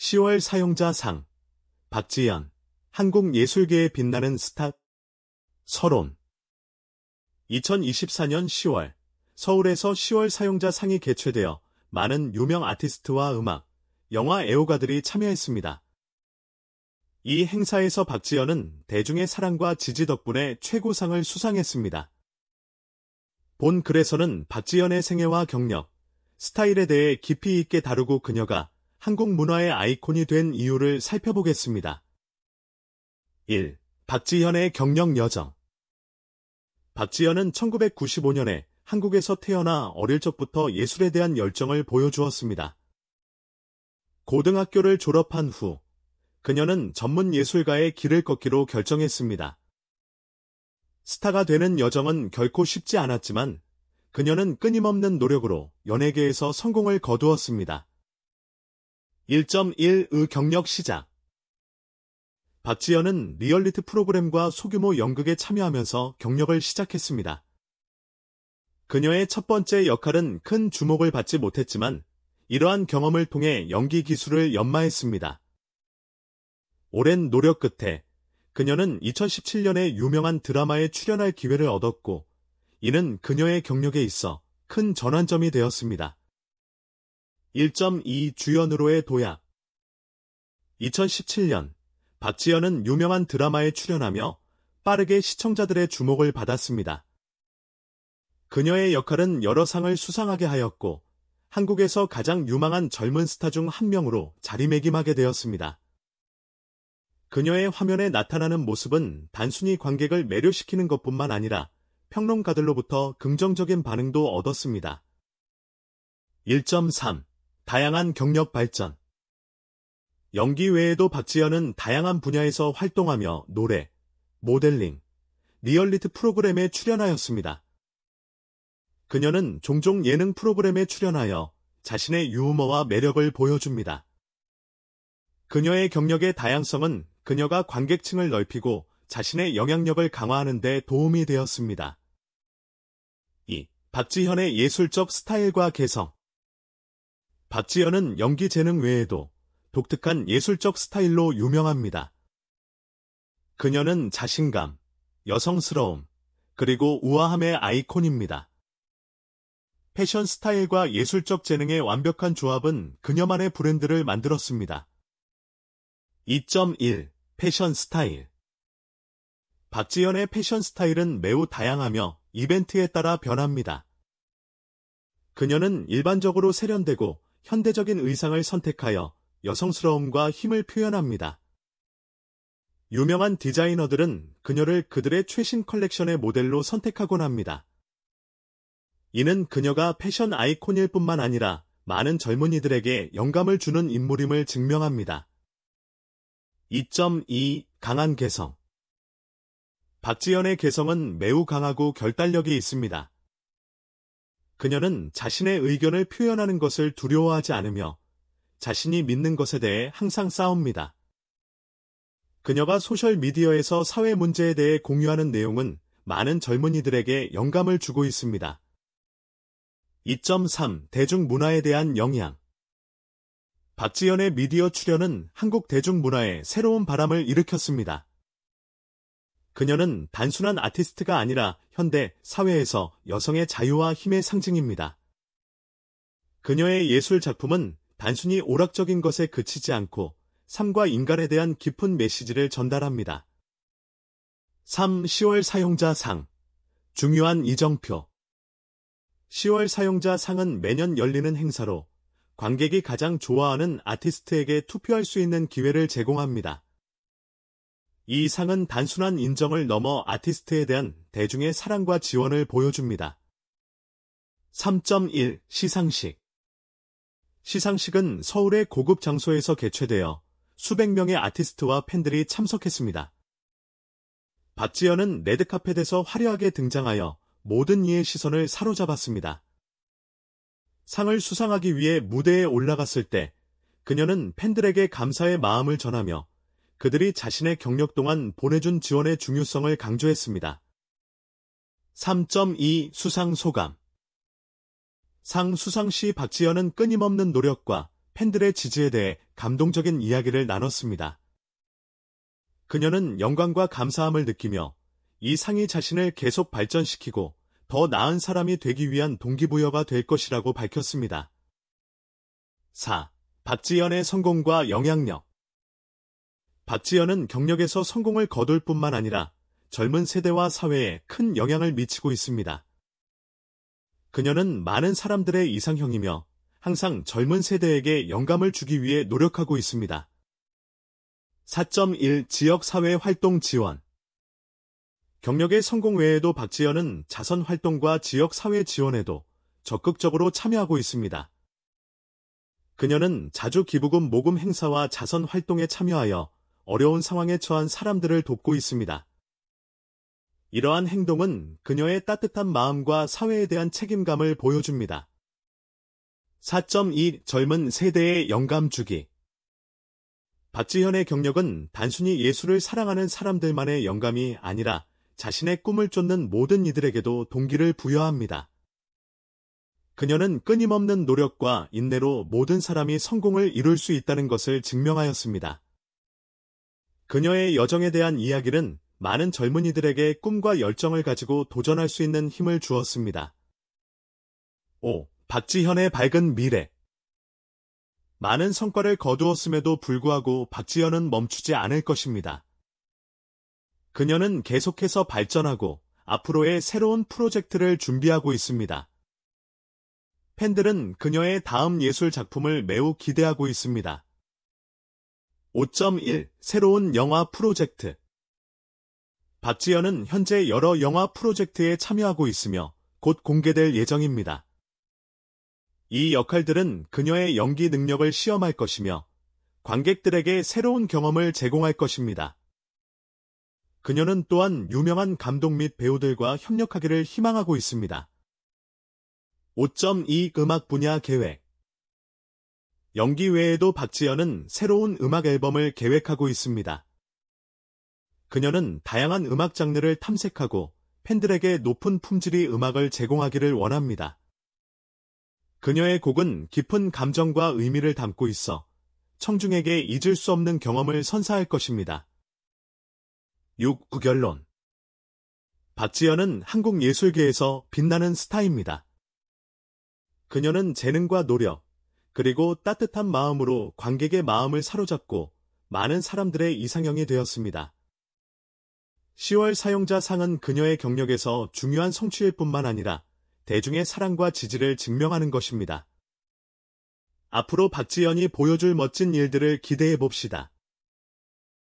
10월 사용자상 박지연 한국예술계의 빛나는 스타 서론 2024년 10월 서울에서 10월 사용자상이 개최되어 많은 유명 아티스트와 음악, 영화 애호가들이 참여했습니다. 이 행사에서 박지연은 대중의 사랑과 지지 덕분에 최고상을 수상했습니다. 본 글에서는 박지연의 생애와 경력, 스타일에 대해 깊이 있게 다루고 그녀가 한국 문화의 아이콘이 된 이유를 살펴보겠습니다. 1. 박지현의 경력 여정 박지현은 1995년에 한국에서 태어나 어릴 적부터 예술에 대한 열정을 보여주었습니다. 고등학교를 졸업한 후 그녀는 전문 예술가의 길을 걷기로 결정했습니다. 스타가 되는 여정은 결코 쉽지 않았지만 그녀는 끊임없는 노력으로 연예계에서 성공을 거두었습니다. 1.1의 경력 시작 박지연은 리얼리티 프로그램과 소규모 연극에 참여하면서 경력을 시작했습니다. 그녀의 첫 번째 역할은 큰 주목을 받지 못했지만 이러한 경험을 통해 연기 기술을 연마했습니다. 오랜 노력 끝에 그녀는 2017년에 유명한 드라마에 출연할 기회를 얻었고 이는 그녀의 경력에 있어 큰 전환점이 되었습니다. 1.2 주연으로의 도약 2017년 박지연은 유명한 드라마에 출연하며 빠르게 시청자들의 주목을 받았습니다. 그녀의 역할은 여러 상을 수상하게 하였고 한국에서 가장 유망한 젊은 스타 중 한 명으로 자리매김하게 되었습니다. 그녀의 화면에 나타나는 모습은 단순히 관객을 매료시키는 것뿐만 아니라 평론가들로부터 긍정적인 반응도 얻었습니다. 1.3 다양한 경력 발전 연기 외에도 박지현은 다양한 분야에서 활동하며 노래, 모델링, 리얼리티 프로그램에 출연하였습니다. 그녀는 종종 예능 프로그램에 출연하여 자신의 유머와 매력을 보여줍니다. 그녀의 경력의 다양성은 그녀가 관객층을 넓히고 자신의 영향력을 강화하는 데 도움이 되었습니다. 2. 박지현의 예술적 스타일과 개성 박지연은 연기 재능 외에도 독특한 예술적 스타일로 유명합니다. 그녀는 자신감, 여성스러움, 그리고 우아함의 아이콘입니다. 패션 스타일과 예술적 재능의 완벽한 조합은 그녀만의 브랜드를 만들었습니다. 2.1 패션 스타일 박지연의 패션 스타일은 매우 다양하며 이벤트에 따라 변합니다. 그녀는 일반적으로 세련되고 현대적인 의상을 선택하여 여성스러움과 힘을 표현합니다. 유명한 디자이너들은 그녀를 그들의 최신 컬렉션의 모델로 선택하곤 합니다. 이는 그녀가 패션 아이콘일 뿐만 아니라 많은 젊은이들에게 영감을 주는 인물임을 증명합니다. 2.2 강한 개성 박지연의 개성은 매우 강하고 결단력이 있습니다. 그녀는 자신의 의견을 표현하는 것을 두려워하지 않으며 자신이 믿는 것에 대해 항상 싸웁니다. 그녀가 소셜미디어에서 사회 문제에 대해 공유하는 내용은 많은 젊은이들에게 영감을 주고 있습니다. 2.3 대중문화에 대한 영향 박지연의 미디어 출연은 한국 대중문화에 새로운 바람을 일으켰습니다. 그녀는 단순한 아티스트가 아니라 현대 사회에서 여성의 자유와 힘의 상징입니다. 그녀의 예술 작품은 단순히 오락적인 것에 그치지 않고 삶과 인간에 대한 깊은 메시지를 전달합니다. 3. 10월 사용자 상 중요한 이정표 10월 사용자 상은 매년 열리는 행사로 관객이 가장 좋아하는 아티스트에게 투표할 수 있는 기회를 제공합니다. 이 상은 단순한 인정을 넘어 아티스트에 대한 대중의 사랑과 지원을 보여줍니다. 3.1 시상식 시상식은 서울의 고급 장소에서 개최되어 수백 명의 아티스트와 팬들이 참석했습니다. 박지연은 레드카펫에서 화려하게 등장하여 모든 이의 시선을 사로잡았습니다. 상을 수상하기 위해 무대에 올라갔을 때 그녀는 팬들에게 감사의 마음을 전하며 그들이 자신의 경력 동안 보내준 지원의 중요성을 강조했습니다. 3.2 수상 소감 상 수상시 박지연은 끊임없는 노력과 팬들의 지지에 대해 감동적인 이야기를 나눴습니다. 그녀는 영광과 감사함을 느끼며 이 상이 자신을 계속 발전시키고 더 나은 사람이 되기 위한 동기부여가 될 것이라고 밝혔습니다. 4. 박지연의 성공과 영향력 박지연은 경력에서 성공을 거둘 뿐만 아니라 젊은 세대와 사회에 큰 영향을 미치고 있습니다. 그녀는 많은 사람들의 이상형이며 항상 젊은 세대에게 영감을 주기 위해 노력하고 있습니다. 4.1 지역사회 활동 지원 경력의 성공 외에도 박지연은 자선 활동과 지역사회 지원에도 적극적으로 참여하고 있습니다. 그녀는 자주 기부금 모금 행사와 자선 활동에 참여하여 어려운 상황에 처한 사람들을 돕고 있습니다. 이러한 행동은 그녀의 따뜻한 마음과 사회에 대한 책임감을 보여줍니다. 4.2 젊은 세대의 영감 주기 박지현의 경력은 단순히 예술을 사랑하는 사람들만의 영감이 아니라 자신의 꿈을 쫓는 모든 이들에게도 동기를 부여합니다. 그녀는 끊임없는 노력과 인내로 모든 사람이 성공을 이룰 수 있다는 것을 증명하였습니다. 그녀의 여정에 대한 이야기는 많은 젊은이들에게 꿈과 열정을 가지고 도전할 수 있는 힘을 주었습니다. 5. 박지현의 밝은 미래 많은 성과를 거두었음에도 불구하고 박지현은 멈추지 않을 것입니다. 그녀는 계속해서 발전하고 앞으로의 새로운 프로젝트를 준비하고 있습니다. 팬들은 그녀의 다음 예술 작품을 매우 기대하고 있습니다. 5.1 새로운 영화 프로젝트 박지연은 현재 여러 영화 프로젝트에 참여하고 있으며 곧 공개될 예정입니다. 이 역할들은 그녀의 연기 능력을 시험할 것이며 관객들에게 새로운 경험을 제공할 것입니다. 그녀는 또한 유명한 감독 및 배우들과 협력하기를 희망하고 있습니다. 5.2 음악 분야 계획 연기 외에도 박지연은 새로운 음악 앨범을 계획하고 있습니다. 그녀는 다양한 음악 장르를 탐색하고 팬들에게 높은 품질의 음악을 제공하기를 원합니다. 그녀의 곡은 깊은 감정과 의미를 담고 있어 청중에게 잊을 수 없는 경험을 선사할 것입니다. 6. 구결론 박지연은 한국 예술계에서 빛나는 스타입니다. 그녀는 재능과 노력, 그리고 따뜻한 마음으로 관객의 마음을 사로잡고 많은 사람들의 이상형이 되었습니다. 10월 사용자 상은 그녀의 경력에서 중요한 성취일 뿐만 아니라 대중의 사랑과 지지를 증명하는 것입니다. 앞으로 박지연이 보여줄 멋진 일들을 기대해 봅시다.